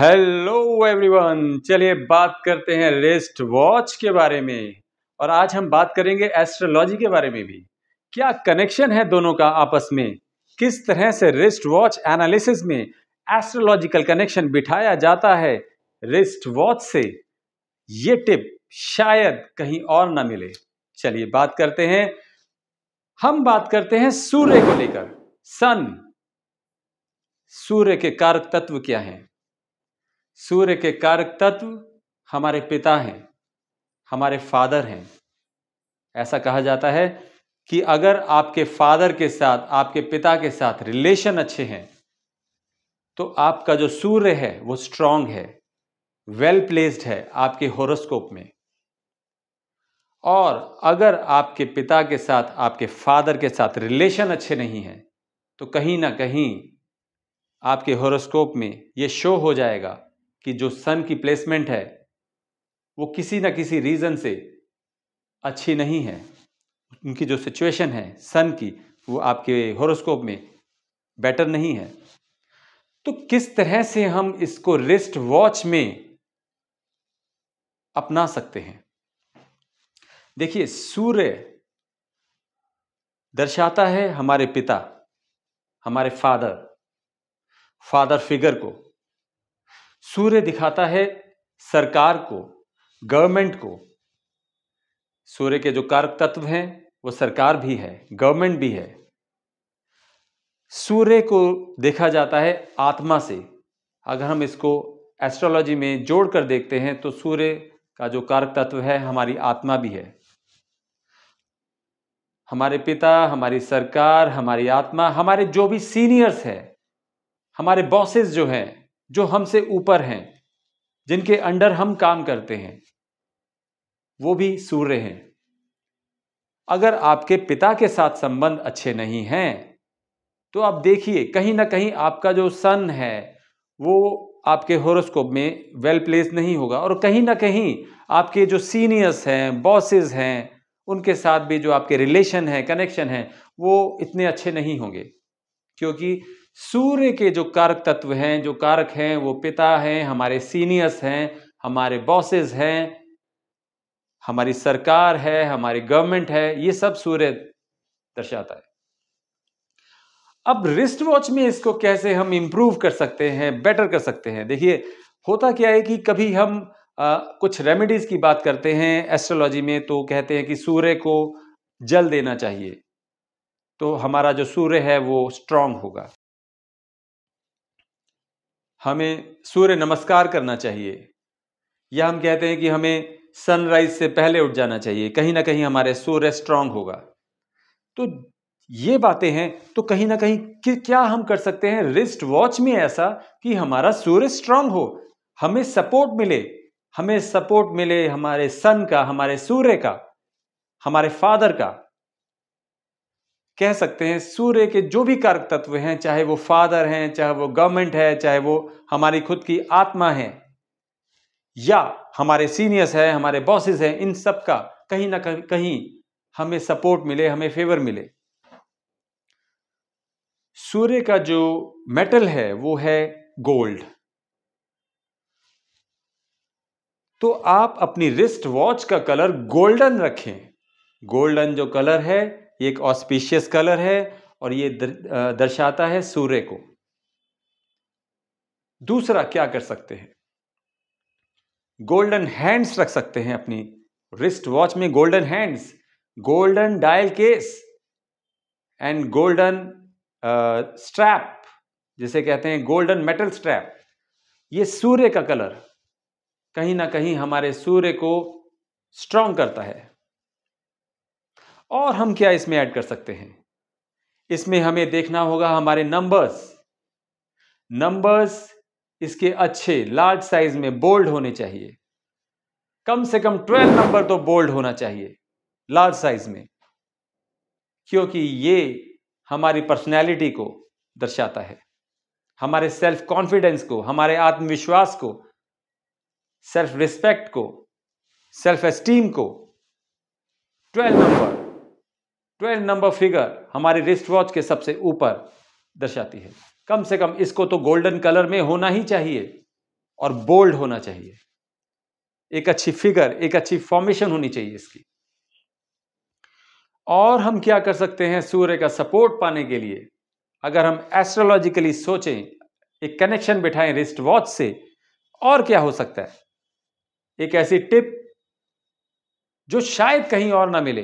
hello everyone चलिए बात करते हैं रेस्ट वॉच के बारे में और आज हम बात करेंगे एस्ट्रोलॉजी के बारे में भी क्या कनेक्शन है दोनों का आपस में किस तरह से रिस्ट वॉच एनालिसिस में एस्ट्रोलॉजिकल कनेक्शन बिठाया जाता है रिस्ट वॉच से ये टिप शायद कहीं और ना मिले चलिए बात करते हैं हम बात करते हैं सूर्य को लेकर सन सूर्य के कारक तत्व क्या हैं सूर्य के कारक तत्व हमारे पिता हैं हमारे फादर हैं ऐसा कहा जाता है कि अगर आपके फादर के साथ आपके पिता के साथ रिलेशन अच्छे हैं तो आपका जो सूर्य है वो स्ट्रांग है वेल well प्लेस्ड है आपके होरोस्कोप में और अगर आपके पिता के साथ आपके फादर के साथ रिलेशन अच्छे नहीं हैं तो कहीं ना कहीं आपके होरोस्कोप में ये शो हो जाएगा कि जो सन की प्लेसमेंट है वो किसी ना किसी रीज़न से अच्छी नहीं है उनकी जो सिचुएशन है सन की वो आपके हॉरोस्कोप में बेटर नहीं है तो किस तरह से हम इसको रिस्ट वॉच में अपना सकते हैं देखिए सूर्य दर्शाता है हमारे पिता हमारे फादर फादर फिगर को सूर्य दिखाता है सरकार को गवर्नमेंट को सूर्य के जो कारक तत्व हैं वो सरकार भी है गवर्नमेंट भी है सूर्य को देखा जाता है आत्मा से अगर हम इसको एस्ट्रोलॉजी में जोड़ कर देखते हैं तो सूर्य का जो कारक तत्व है हमारी आत्मा भी है हमारे पिता हमारी सरकार हमारी आत्मा हमारे जो भी सीनियर्स हैं हमारे बॉसेस जो हैं जो हमसे ऊपर हैं जिनके अंडर हम काम करते हैं वो भी सूर्य हैं अगर आपके पिता के साथ संबंध अच्छे नहीं हैं तो आप देखिए कहीं ना कहीं आपका जो सन है वो आपके हॉरोस्कोप में वेल प्लेस नहीं होगा और कहीं ना कहीं आपके जो सीनियर्स हैं बॉसेस हैं उनके साथ भी जो आपके रिलेशन हैं कनेक्शन हैं वो इतने अच्छे नहीं होंगे क्योंकि सूर्य के जो कारक तत्व हैं जो कारक हैं वो पिता हैं हमारे सीनियर्स हैं हमारे बॉसेस हैं हमारी सरकार है हमारी गवर्नमेंट है ये सब सूर्य दर्शाता है अब रिस्ट वॉच में इसको कैसे हम इंप्रूव कर सकते हैं बेटर कर सकते हैं देखिए होता क्या है कि कभी हम आ, कुछ रेमेडीज की बात करते हैं एस्ट्रोलॉजी में तो कहते हैं कि सूर्य को जल देना चाहिए तो हमारा जो सूर्य है वो स्ट्रांग होगा हमें सूर्य नमस्कार करना चाहिए या हम कहते हैं कि हमें सनराइज से पहले उठ जाना चाहिए कहीं ना कहीं हमारे सूर्य स्ट्रांग होगा तो ये बातें हैं तो कहीं ना कहीं कि क्या हम कर सकते हैं रिस्ट वॉच में ऐसा कि हमारा सूर्य स्ट्रांग हो हमें सपोर्ट मिले हमें सपोर्ट मिले हमारे सन का हमारे सूर्य का हमारे फादर का कह सकते हैं सूर्य के जो भी कारक तत्व हैं चाहे वो फादर हैं चाहे वो गवर्नमेंट है चाहे वो हमारी खुद की आत्मा है या हमारे सीनियर्स हैं हमारे बॉसेस हैं इन सब का कहीं ना कहीं कहीं हमें सपोर्ट मिले हमें फेवर मिले सूर्य का जो मेटल है वो है गोल्ड तो आप अपनी रिस्ट वॉच का कलर गोल्डन रखें गोल्डन जो कलर है ये एक ऑस्पिशियस कलर है और ये दर्शाता है सूर्य को दूसरा क्या कर सकते हैं गोल्डन हैंड्स रख सकते हैं अपनी रिस्ट वॉच में golden hands golden dial case and golden strap जिसे कहते हैं गोल्डन मेटल स्ट्रैप ये सूर्य का कलर कहीं ना कहीं हमारे सूर्य को स्ट्रांग करता है और हम क्या इसमें ऐड कर सकते हैं इसमें हमें देखना होगा हमारे नंबर्स नंबर्स इसके अच्छे लार्ज साइज में बोल्ड होने चाहिए कम से कम ट्वेल्व नंबर तो बोल्ड होना चाहिए लार्ज साइज में क्योंकि ये हमारी पर्सनैलिटी को दर्शाता है हमारे सेल्फ कॉन्फिडेंस को हमारे आत्मविश्वास को सेल्फ रिस्पेक्ट को सेल्फ एस्टीम को twelve number twelve number figure हमारे रिस्ट वॉच के सबसे ऊपर दर्शाती है कम से कम इसको तो गोल्डन कलर में होना ही चाहिए और बोल्ड होना चाहिए एक अच्छी फिगर एक अच्छी फॉर्मेशन होनी चाहिए इसकी और हम क्या कर सकते हैं सूर्य का सपोर्ट पाने के लिए अगर हम एस्ट्रोलॉजिकली सोचें एक कनेक्शन बिठाएं रिस्ट वॉच से और क्या हो सकता है एक ऐसी टिप जो शायद कहीं और ना मिले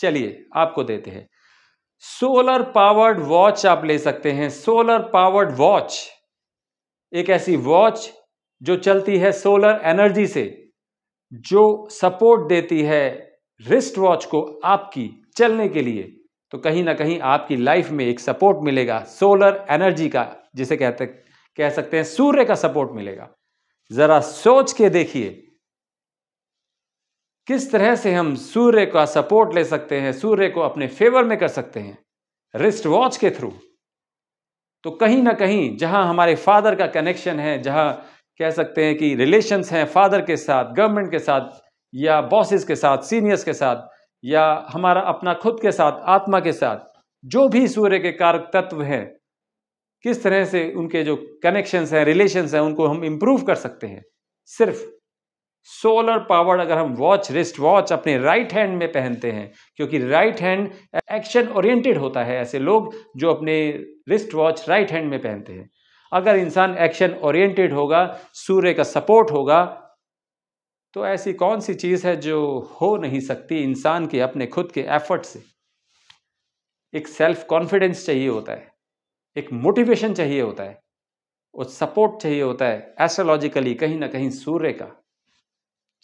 चलिए आपको देते हैं सोलर पावर्ड वॉच आप ले सकते हैं सोलर पावर्ड वॉच एक ऐसी वॉच जो चलती है सोलर एनर्जी से जो सपोर्ट देती है रिस्ट वॉच को आपकी चलने के लिए तो कहीं ना कहीं आपकी लाइफ में एक सपोर्ट मिलेगा सोलर एनर्जी का जिसे कहते कह सकते हैं सूर्य का सपोर्ट मिलेगा ज़रा सोच के देखिए किस तरह से हम सूर्य का सपोर्ट ले सकते हैं सूर्य को अपने फेवर में कर सकते हैं रिस्ट वॉच के थ्रू तो कहीं ना कहीं जहां हमारे फादर का कनेक्शन है जहां कह सकते हैं कि रिलेशंस हैं फादर के साथ गवर्नमेंट के साथ या बॉसेस के साथ सीनियर्स के साथ या हमारा अपना खुद के साथ आत्मा के साथ जो भी सूर्य के कारक तत्व हैं किस तरह से उनके जो कनेक्शंस हैं रिलेशंस हैं उनको हम इम्प्रूव कर सकते हैं सिर्फ सोलर पावर्ड अगर हम वॉच रिस्ट वॉच अपने राइट हैंड में पहनते हैं क्योंकि राइट हैंड एक्शन ओरिएंटेड होता है ऐसे लोग जो अपने रिस्ट वॉच राइट हैंड में पहनते हैं अगर इंसान एक्शन ओरिएंटेड होगा सूर्य का सपोर्ट होगा तो ऐसी कौन सी चीज़ है जो हो नहीं सकती इंसान के अपने खुद के एफर्ट से एक सेल्फ कॉन्फिडेंस चाहिए होता है एक मोटिवेशन चाहिए होता है और सपोर्ट चाहिए होता है एस्ट्रोलॉजिकली कहीं ना कहीं सूर्य का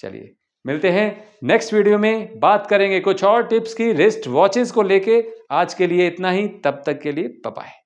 चलिए मिलते हैं नेक्स्ट वीडियो में बात करेंगे कुछ और टिप्स की रिस्ट वॉचेस को लेके आज के लिए इतना ही तब तक के लिए पपाए